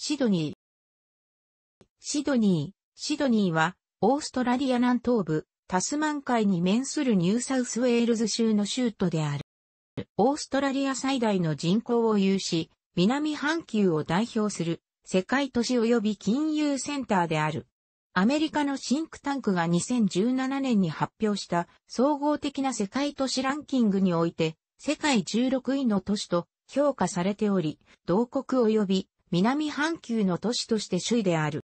シドニー。シドニー、シドニーは、オーストラリア南東部、タスマン海に面するニューサウスウェールズ州の州都である。オーストラリア最大の人口を有し、南半球を代表する世界都市及び金融センターである。アメリカのシンクタンクが2017年に発表した総合的な世界都市ランキングにおいて、世界16位の都市と評価されており、同国及び南半球の都市として首位である。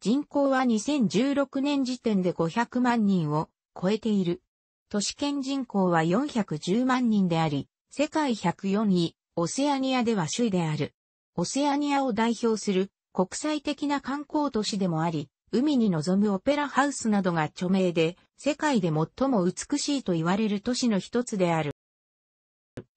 人口は2016年時点で500万人を超えている。都市圏人口は410万人であり、世界104位、オセアニアでは首位である。オセアニアを代表する国際的な観光都市でもあり、海に臨むオペラハウスなどが著名で、世界で最も美しいと言われる都市の一つである。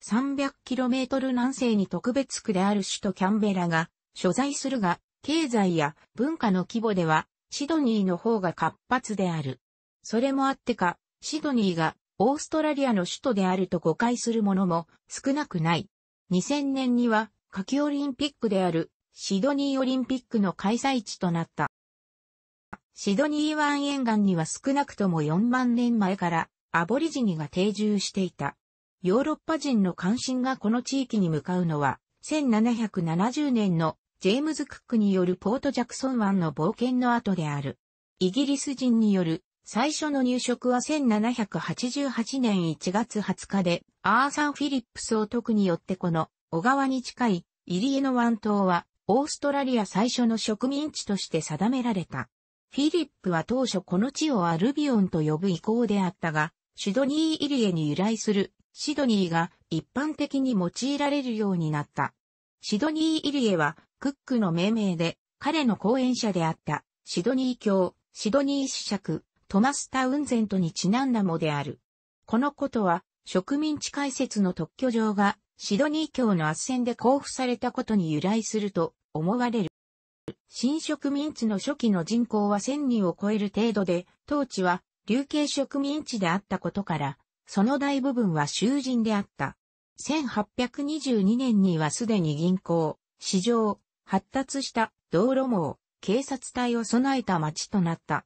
300km 南西に特別区である首都キャンベラが所在するが、経済や文化の規模ではシドニーの方が活発である。それもあってか、シドニーがオーストラリアの首都であると誤解するものも少なくない。2000年には夏季オリンピックであるシドニーオリンピックの開催地となった。シドニー湾沿岸には少なくとも4万年前からアボリジニが定住していた。ヨーロッパ人の関心がこの地域に向かうのは、1770年のジェームズ・クックによるポート・ジャクソン湾の冒険の後である。イギリス人による最初の入植は1788年1月20日で、アーサン・フィリップ総督によってこの小川に近い入江の湾島は、オーストラリア最初の植民地として定められた。フィリップは当初この地をアルビオンと呼ぶ意向であったが、シュドニーイリエに由来するシドニーが一般的に用いられるようになった。シドニーイリエはクックの命名で彼の講演者であったシドニー教、シドニー子爵、トマス・タウンゼントにちなんだもである。このことは植民地解説の特許状がシドニー教の圧戦で交付されたことに由来すると思われる。新植民地の初期の人口は1000人を超える程度で、当地は流刑植民地であったことから、その大部分は囚人であった。1822年にはすでに銀行、市場、発達した道路網、警察隊を備えた町となった。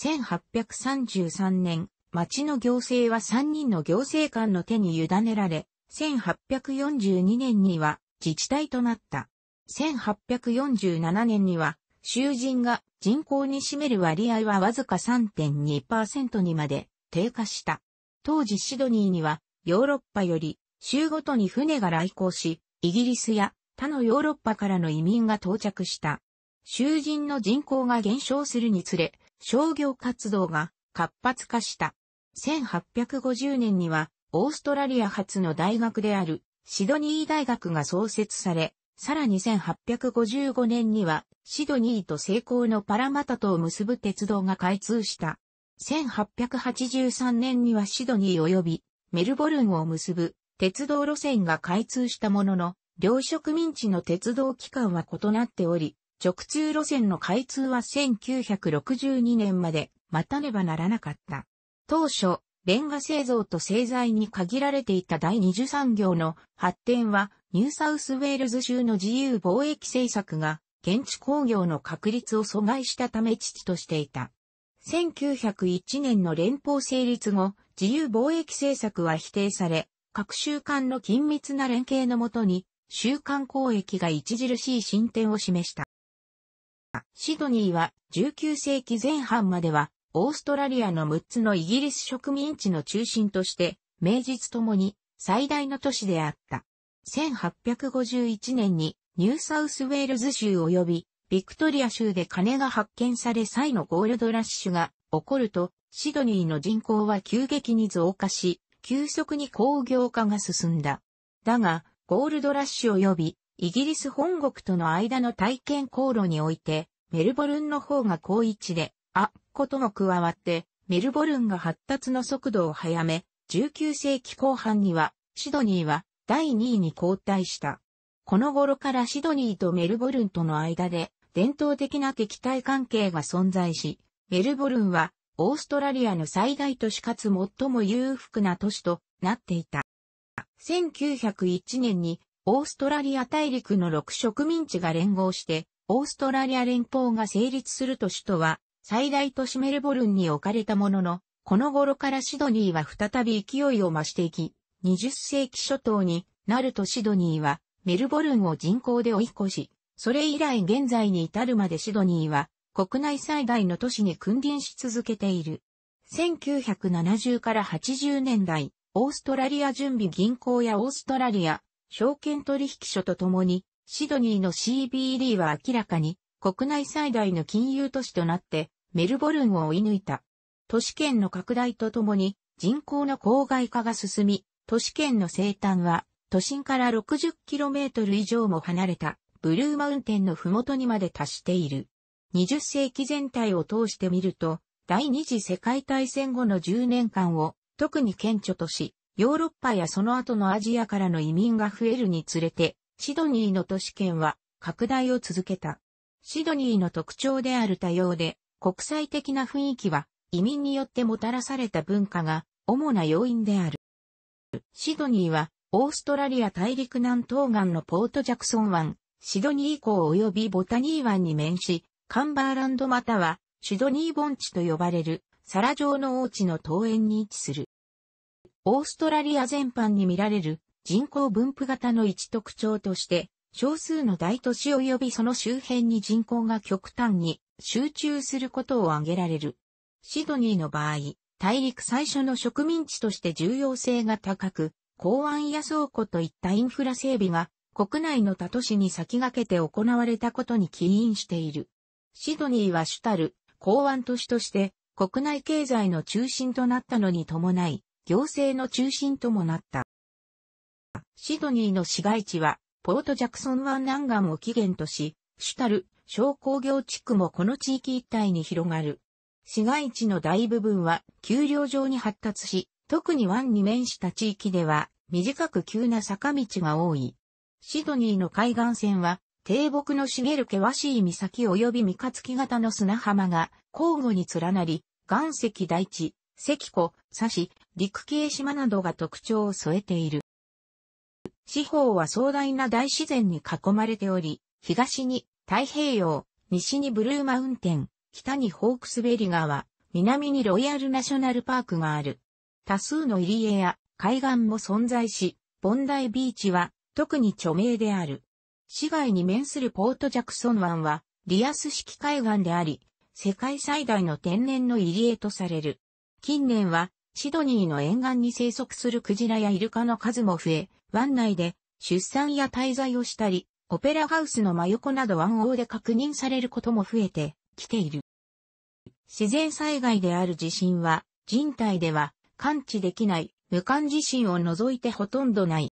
1833年、町の行政は3人の行政官の手に委ねられ、1842年には自治体となった。1847年には囚人が人口に占める割合はわずか3.2%にまで低下した。当時シドニーにはヨーロッパより州ごとに船が来航し、イギリスや他のヨーロッパからの移民が到着した。囚人の人口が減少するにつれ、商業活動が活発化した。1850年には、オーストラリア発の大学であるシドニー大学が創設され、さらに1855年にはシドニーと成功のパラマタとを結ぶ鉄道が開通した。1883年にはシドニー及びメルボルンを結ぶ鉄道路線が開通したものの、両植民地の鉄道機関は異なっており、直通路線の開通は1962年まで待たねばならなかった。当初、レンガ製造と製材に限られていた第二次産業の発展は、ニューサウスウェールズ州の自由貿易政策が、現地工業の確立を阻害したため父としていた。1901年の連邦成立後、自由貿易政策は否定され、各州間の緊密な連携のもとに、習間交易が著しい進展を示した。シドニーは19世紀前半までは、オーストラリアの6つのイギリス植民地の中心として、名実ともに最大の都市であった。1851年にニューサウスウェールズ州及びビクトリア州で金が発見され際のゴールドラッシュが起こると、シドニーの人口は急激に増加し、急速に工業化が進んだ。だが、ゴールドラッシュ及び、イギリス本国との間の体験航路において、メルボルンの方が高一で、あ、ことも加わって、メルボルンが発達の速度を早め、19世紀後半には、シドニーは第2位に後退した。この頃からシドニーとメルボルンとの間で、伝統的な敵対関係が存在し、メルボルンはオーストラリアの最大都市かつ最も裕福な都市となっていた。1901年にオーストラリア大陸の6植民地が連合して、オーストラリア連邦が成立すると首都は最大都市メルボルンに置かれたものの、この頃からシドニーは再び勢いを増していき、20世紀初頭になるとシドニーはメルボルンを人口で追い越し、それ以来現在に至るまでシドニーは国内最大の都市に君臨し続けている。1970から80年代、オーストラリア準備銀行やオーストラリア証券取引所とともに、シドニーの CBD は明らかに国内最大の金融都市となってメルボルンを追い抜いた。都市圏の拡大とともに人口の郊外化が進み、都市圏の生誕は都心から 60km 以上も離れたブルーマウンテンの麓にまで達している。20世紀全体を通してみると、第二次世界大戦後の10年間を特に顕著とし、ヨーロッパやその後のアジアからの移民が増えるにつれて、シドニーの都市圏は拡大を続けた。シドニーの特徴である多様で国際的な雰囲気は移民によってもたらされた文化が主な要因である。シドニーはオーストラリア大陸南東岸のポートジャクソン湾、シドニー港及びボタニー湾に面し、カンバーランドまたはシドニー盆地と呼ばれるサラ状の王地の東園に位置する。オーストラリア全般に見られる人口分布型の一特徴として、少数の大都市及びその周辺に人口が極端に集中することを挙げられる。シドニーの場合、大陸最初の植民地として重要性が高く、港湾や倉庫といったインフラ整備が国内の他都市に先駆けて行われたことに起因している。シドニーは主たる港湾都市として国内経済の中心となったのに伴い、行政の中心ともなった。シドニーの市街地は、ポートジャクソン湾南岸を起源とし、主たる商工業地区もこの地域一帯に広がる。市街地の大部分は丘陵上に発達し、特に湾に面した地域では短く急な坂道が多い。シドニーの海岸線は、低木の茂る険しい岬及び三日月型の砂浜が交互に連なり、岩石大地、石湖、砂市、陸系島などが特徴を添えている。四方は壮大な大自然に囲まれており、東に太平洋、西にブルーマウンテン、北にホークスベリ川、南にロイヤルナショナルパークがある。多数の入り江や海岸も存在し、ボンダイビーチは特に著名である。市外に面するポートジャクソン湾は、リアス式海岸であり、世界最大の天然の入り江とされる。近年は、シドニーの沿岸に生息するクジラやイルカの数も増え、湾内で出産や滞在をしたり、オペラハウスの真横など湾王で確認されることも増えてきている。自然災害である地震は、人体では感知できない、無感地震を除いてほとんどない。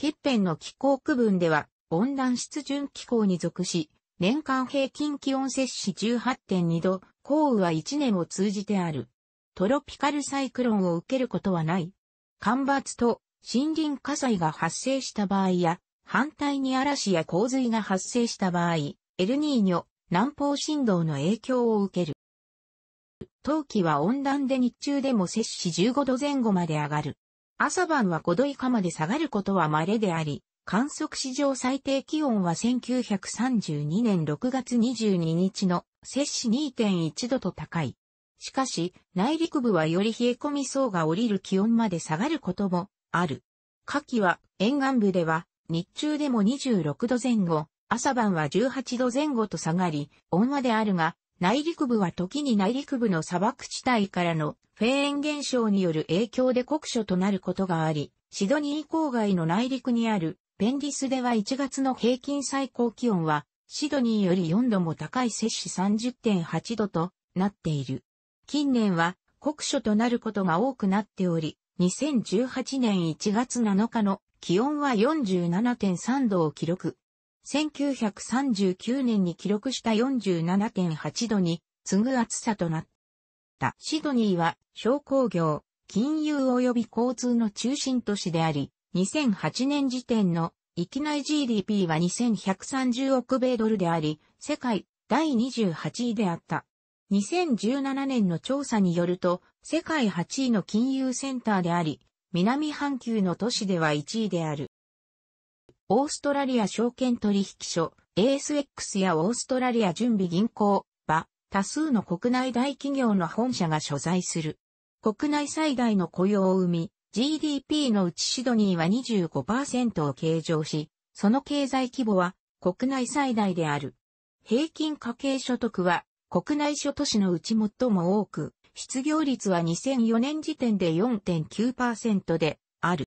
欠片の気候区分では、温暖湿潤気候に属し、年間平均気温摂氏18.2度、降雨は1年を通じてある。トロピカルサイクロンを受けることはない。干ばつと森林火災が発生した場合や、反対に嵐や洪水が発生した場合、エルニーニョ、南方振動の影響を受ける。冬季は温暖で日中でも摂氏15度前後まで上がる。朝晩は5度以下まで下がることは稀であり、観測史上最低気温は1932年6月22日の摂氏2.1度と高い。しかし、内陸部はより冷え込み層が降りる気温まで下がることもある。夏季は沿岸部では日中でも26度前後、朝晩は18度前後と下がり、温和であるが、内陸部は時に内陸部の砂漠地帯からのフェーン現象による影響で酷暑となることがあり、シドニー郊外の内陸にあるペンディスでは1月の平均最高気温はシドニーより4度も高い摂氏30.8度となっている。近年は酷暑となることが多くなっており、2018年1月7日の気温は47.3度を記録。1939年に記録した47.8度に次ぐ暑さとなった。シドニーは商工業、金融及び交通の中心都市であり、2008年時点の域内 GDP は2130億米ドルであり、世界第28位であった。2017年の調査によると、世界8位の金融センターであり、南半球の都市では1位である。オーストラリア証券取引所、ASX やオーストラリア準備銀行、場、多数の国内大企業の本社が所在する。国内最大の雇用を生み、GDP のうちシドニーは25%を計上し、その経済規模は国内最大である。平均家計所得は国内諸都市のうち最も多く、失業率は2004年時点で4.9%である。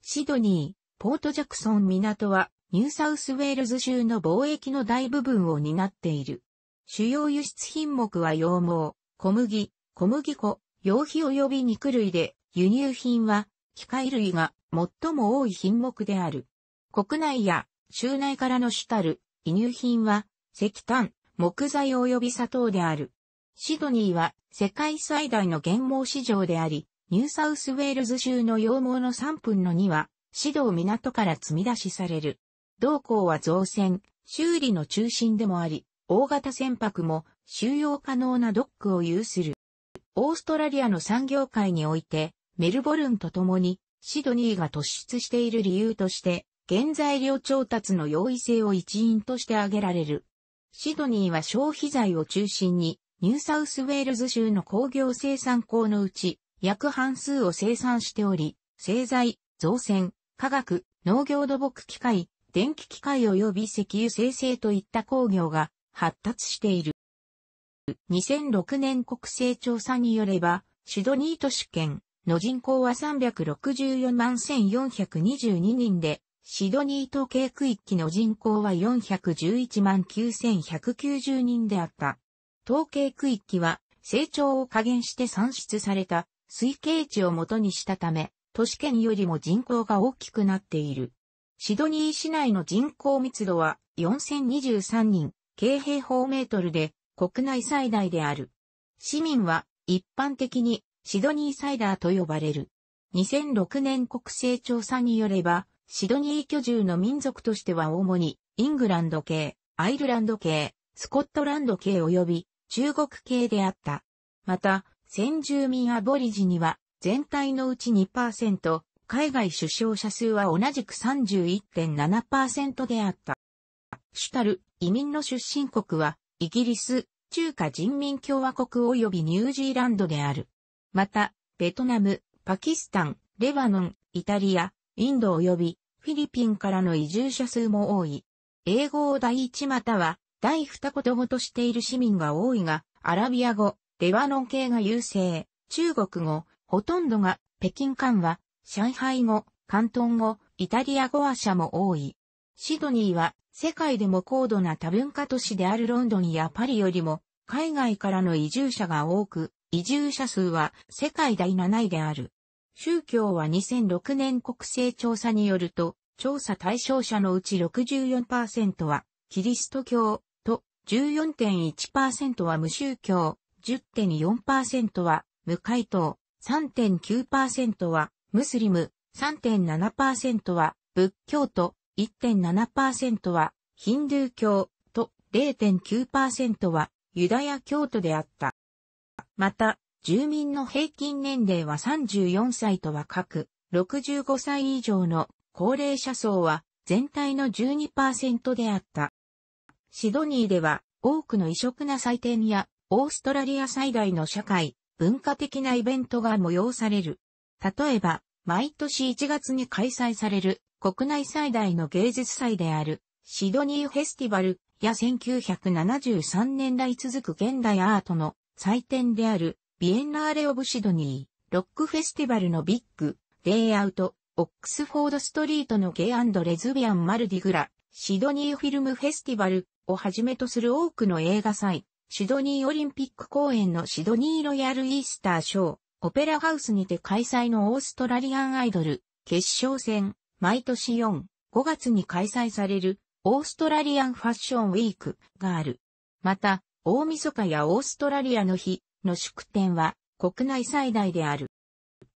シドニポートジャクソン港はニューサウスウェールズ州の貿易の大部分を担っている。主要輸出品目は羊毛、小麦、小麦粉、羊皮及び肉類で、輸入品は機械類が最も多い品目である。国内や州内からの主たる輸入品は石炭、木材及び砂糖である。シドニーは世界最大の原毛市場であり、ニューサウスウェールズ州の羊毛の3分の2はド道港から積み出しされる。同港は造船、修理の中心でもあり、大型船舶も収容可能なドックを有する。オーストラリアの産業界において、メルボルンと共にシドニーが突出している理由として、原材料調達の容易性を一因として挙げられる。シドニーは消費財を中心に、ニューサウスウェールズ州の工業生産工のうち、約半数を生産しており、製材、造船、化学、農業土木機械、電気機械及び石油生成といった工業が発達している。2006年国勢調査によれば、シドニー都市圏の人口は364万1422人で、シドニー統計区域の人口は411万9190人であった。統計区域は成長を加減して算出された推計値をもとにしたため、都市圏よりも人口が大きくなっている。シドニー市内の人口密度は4023人、軽平方メートルで国内最大である。市民は一般的にシドニーサイダーと呼ばれる。2006年国勢調査によれば、シドニー居住の民族としては主にイングランド系、アイルランド系、スコットランド系及び中国系であった。また、先住民アボリジには全体のうち2%、海外出生者数は同じく31.7%であった。主たる移民の出身国は、イギリス、中華人民共和国及びニュージーランドである。また、ベトナム、パキスタン、レバノン、イタリア、インド及びフィリピンからの移住者数も多い。英語を第一または第二言語としている市民が多いが、アラビア語、レバノン系が優勢、中国語、ほとんどが北京間は、上海語、関東語、イタリア語話者も多い。シドニーは世界でも高度な多文化都市であるロンドンやパリよりも海外からの移住者が多く、移住者数は世界第7位である。宗教は2006年国勢調査によると、調査対象者のうち64%はキリスト教と14.1%は無宗教、10.4%は無回答、3.9%はムスリム、3.7%は仏教徒、1.7%はヒンドゥー教と0.9%はユダヤ教徒であった。また、住民の平均年齢は34歳とはく、65歳以上の高齢者層は全体の12%であった。シドニーでは多くの異色な祭典やオーストラリア最大の社会、文化的なイベントが催される。例えば、毎年1月に開催される国内最大の芸術祭であるシドニーフェスティバルや1973年来続く現代アートの祭典であるビエンナーレ・オブ・シドニー、ロックフェスティバルのビッグ、レイアウト、オックスフォードストリートのゲイレズビアン・マルディグラ、シドニーフィルムフェスティバルをはじめとする多くの映画祭、シドニーオリンピック公演のシドニーロイヤルイースターショー、オペラハウスにて開催のオーストラリアンアイドル、決勝戦、毎年4、5月に開催される、オーストラリアンファッションウィークがある。また、大晦日やオーストラリアの日の祝典は国内最大である。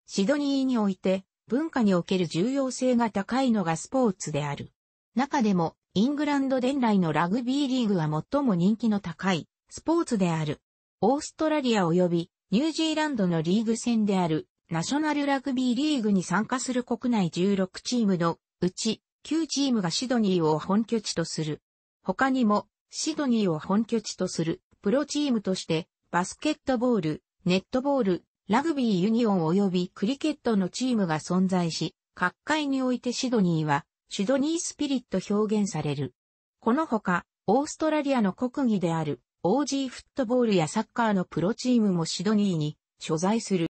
シドニーにおいて文化における重要性が高いのがスポーツである。中でもイングランド伝来のラグビーリーグは最も人気の高いスポーツである。オーストラリア及びニュージーランドのリーグ戦であるナショナルラグビーリーグに参加する国内16チームのうち9チームがシドニーを本拠地とする。他にもシドニーを本拠地とするプロチームとしてバスケットボール、ネットボール、ラグビーユニオン及びクリケットのチームが存在し、各界においてシドニーはシドニースピリット表現される。このほか、オーストラリアの国技である OG フットボールやサッカーのプロチームもシドニーに所在する。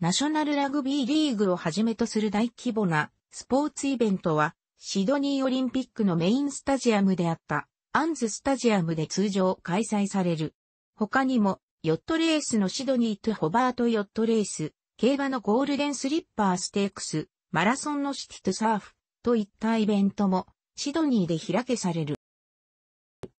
ナショナルラグビーリーグをはじめとする大規模なスポーツイベントはシドニーオリンピックのメインスタジアムであったアンズスタジアムで通常開催される。他にもヨットレースのシドニーとホバートヨットレース、競馬のゴールデンスリッパーステークス、マラソンのシティとサーフといったイベントもシドニーで開けされる。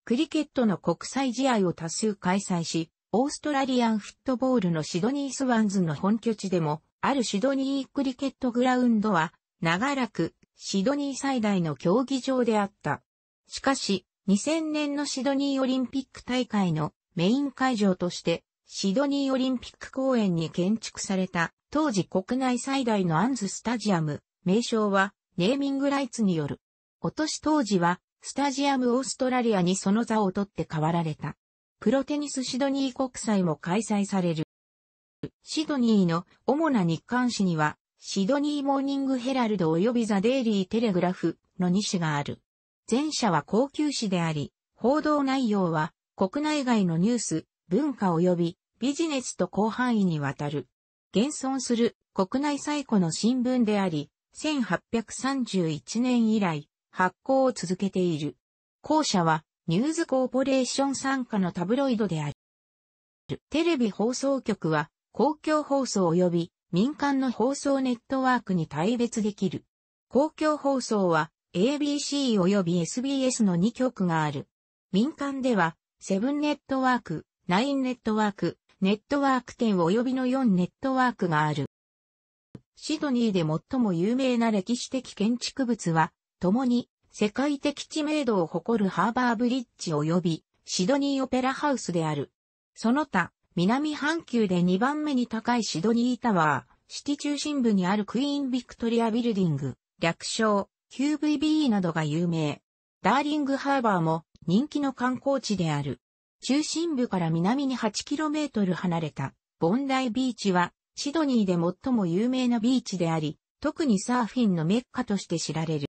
クリケットの国際試合を多数開催し、オーストラリアンフットボールのシドニースワンズの本拠地でも、あるシドニークリケットグラウンドは、長らくシドニー最大の競技場であった。しかし、2000年のシドニーオリンピック大会のメイン会場として、シドニーオリンピック公園に建築された、当時国内最大のアンズスタジアム、名称は、ネーミングライツによる。お年当時は、スタジアムオーストラリアにその座を取って代わられた。プロテニスシドニー国際も開催される。シドニーの主な日刊誌には、シドニーモーニングヘラルド及びザ・デイリー・テレグラフの2紙がある。前者は高級誌であり、報道内容は国内外のニュース、文化及びビジネスと広範囲にわたる。現存する国内最古の新聞であり、1831年以来、発行を続けている。後者は、ニューズコーポレーション参加のタブロイドである。テレビ放送局は、公共放送及び民間の放送ネットワークに対別できる。公共放送は ABC 及び SBS の2局がある。民間では、セブンネットワーク、ナインネットワーク、ネットワーク10及びの4ネットワークがある。シドニーで最も有名な歴史的建築物は、共に世界的知名度を誇るハーバーブリッジ及びシドニーオペラハウスである。その他、南半球で2番目に高いシドニータワー、シティ中心部にあるクイーンビクトリアビルディング、略称、QVB などが有名。ダーリングハーバーも人気の観光地である。中心部から南に 8km 離れたボンダイビーチはシドニーで最も有名なビーチであり、特にサーフィンのメッカとして知られる。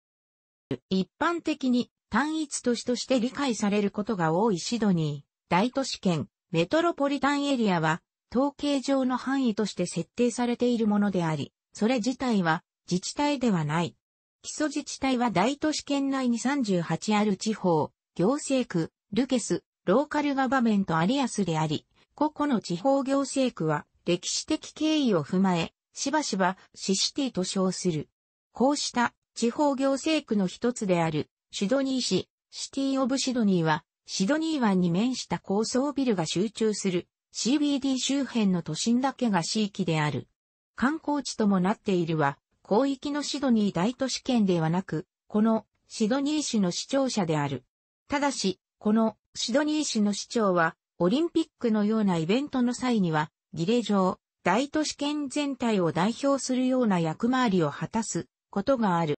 一般的に単一都市として理解されることが多いシドニー、大都市圏、メトロポリタンエリアは、統計上の範囲として設定されているものであり、それ自体は自治体ではない。基礎自治体は大都市圏内に38ある地方、行政区、ルケス、ローカルガバメントアリアスであり、個々の地方行政区は歴史的経緯を踏まえ、しばしばシシティと称する。こうした地方行政区の一つである、シドニー市、シティ・オブ・シドニーは、シドニー湾に面した高層ビルが集中する CBD 周辺の都心だけが地域である。観光地ともなっているは、広域のシドニー大都市圏ではなく、このシドニー市の市庁舎である。ただし、このシドニー市の市長は、オリンピックのようなイベントの際には、儀礼上、大都市圏全体を代表するような役回りを果たすことがある。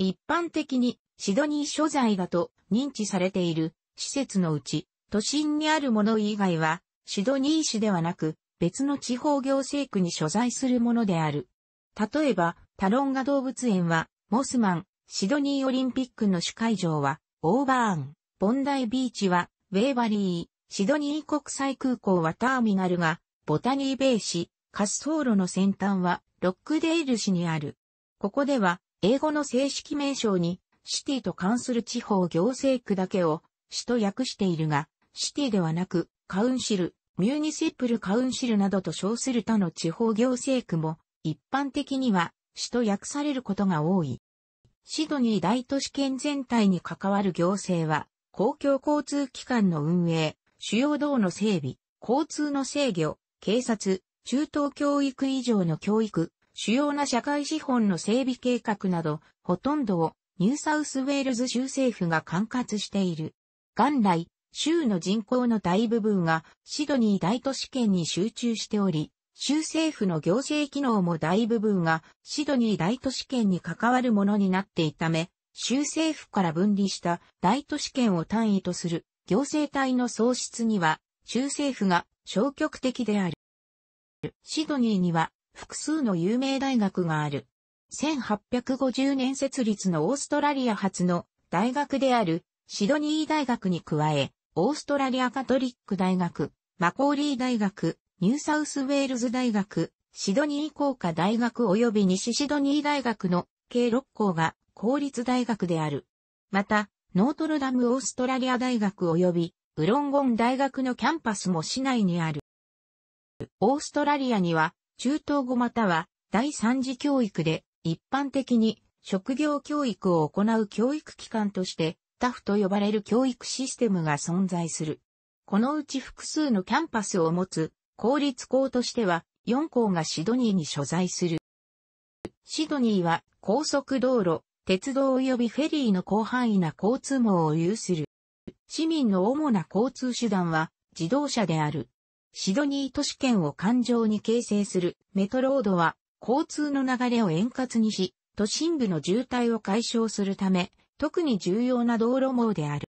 一般的にシドニー所在だと認知されている施設のうち、都心にあるもの以外は、シドニー市ではなく、別の地方行政区に所在するものである。例えば、タロンガ動物園は、モスマン、シドニーオリンピックの主会場は、オーバーン、ボンダイビーチは、ウェーバリー、シドニー国際空港はターミナルが、ボタニーベイ市、滑走路の先端は、ロックデール市にある。ここでは、英語の正式名称に、シティと関する地方行政区だけを、市と訳しているが、シティではなく、カウンシル、ミューニシプルカウンシルなどと称する他の地方行政区も、一般的には、市と訳されることが多い。シドニー大都市圏全体に関わる行政は、公共交通機関の運営、主要道の整備、交通の制御、警察、中等教育以上の教育、主要な社会資本の整備計画など、ほとんどをニューサウスウェールズ州政府が管轄している。元来、州の人口の大部分がシドニー大都市圏に集中しており、州政府の行政機能も大部分がシドニー大都市圏に関わるものになっていたため、州政府から分離した大都市圏を単位とする行政体の創出には州政府が消極的である。シドニーには複数の有名大学がある。1850年設立のオーストラリア初の大学であるシドニー大学に加え、オーストラリアカトリック大学、マコーリー大学、ニューサウスウェールズ大学、シドニー工科大学及び西シドニー大学の計6校が公立大学である。また、ノートルダムオーストラリア大学及びウロンゴン大学のキャンパスも市内にある。オーストラリアには中等語または第三次教育で一般的に職業教育を行う教育機関としてタフと呼ばれる教育システムが存在する。このうち複数のキャンパスを持つ公立校としては4校がシドニーに所在する。シドニーは高速道路、鉄道及びフェリーの広範囲な交通網を有する。市民の主な交通手段は自動車である。シドニー都市圏を環状に形成するメトロードは交通の流れを円滑にし、都心部の渋滞を解消するため、特に重要な道路網である。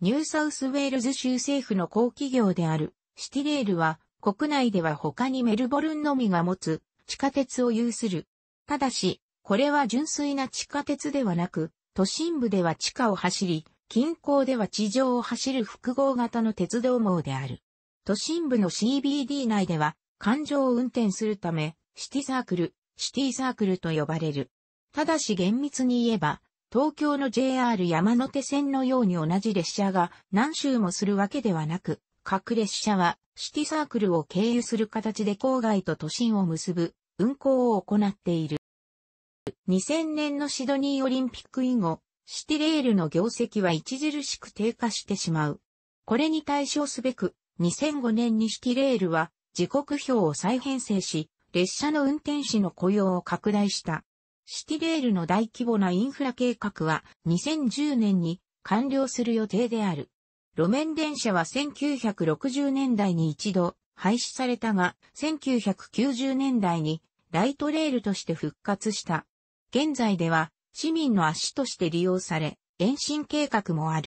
ニューサウスウェールズ州政府の公企業であるシティレールは国内では他にメルボルンのみが持つ地下鉄を有する。ただし、これは純粋な地下鉄ではなく、都心部では地下を走り、近郊では地上を走る複合型の鉄道網である。都心部の CBD 内では、環状を運転するため、シティサークル、シティサークルと呼ばれる。ただし厳密に言えば、東京の JR 山手線のように同じ列車が何周もするわけではなく、各列車はシティサークルを経由する形で郊外と都心を結ぶ運行を行っている。2000年のシドニーオリンピック以後、シティレールの業績は著しく低下してしまう。これに対処すべく、2005年にシティレールは時刻表を再編成し、列車の運転士の雇用を拡大した。シティレールの大規模なインフラ計画は2010年に完了する予定である。路面電車は1960年代に一度廃止されたが、1990年代にライトレールとして復活した。現在では市民の足として利用され、延伸計画もある。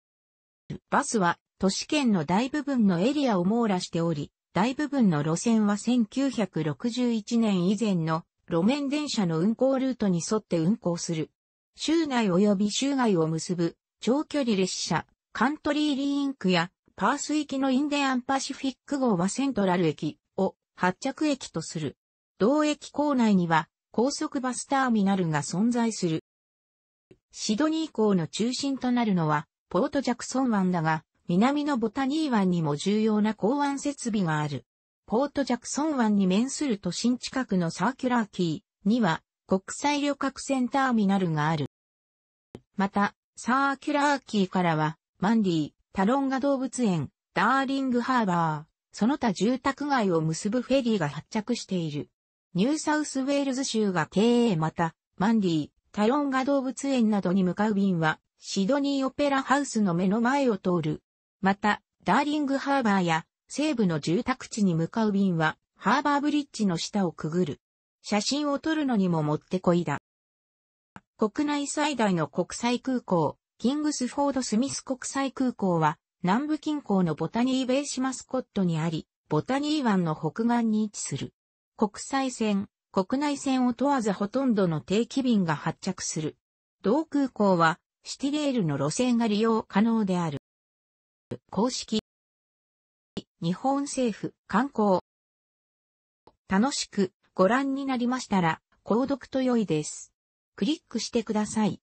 バスは都市圏の大部分のエリアを網羅しており、大部分の路線は1961年以前の路面電車の運行ルートに沿って運行する。州内及び州外を結ぶ長距離列車、カントリーリーンクやパース行きのインデアンパシフィック号はセントラル駅を発着駅とする。同駅構内には高速バスターミナルが存在する。シドニー港の中心となるのはポートジャクソン湾だが、南のボタニー湾にも重要な港湾設備がある。ポートジャクソン湾に面する都心近くのサーキュラーキーには国際旅客船ターミナルがある。また、サーキュラーキーからは、マンディ、タロンガ動物園、ダーリングハーバー、その他住宅街を結ぶフェリーが発着している。ニューサウスウェールズ州が経営また、マンディ、タロンガ動物園などに向かう便は、シドニーオペラハウスの目の前を通るまた、ダーリングハーバーや西部の住宅地に向かう便は、ハーバーブリッジの下をくぐる。写真を撮るのにももってこいだ。国内最大の国際空港、キングスフォード・スミス国際空港は、南部近郊のボタニー・ベイシマスコットにあり、ボタニー湾の北岸に位置する。国際線、国内線を問わずほとんどの定期便が発着する。同空港は、シティレールの路線が利用可能である。公式。日本政府、観光。楽しくご覧になりましたら、購読と良いです。クリックしてください。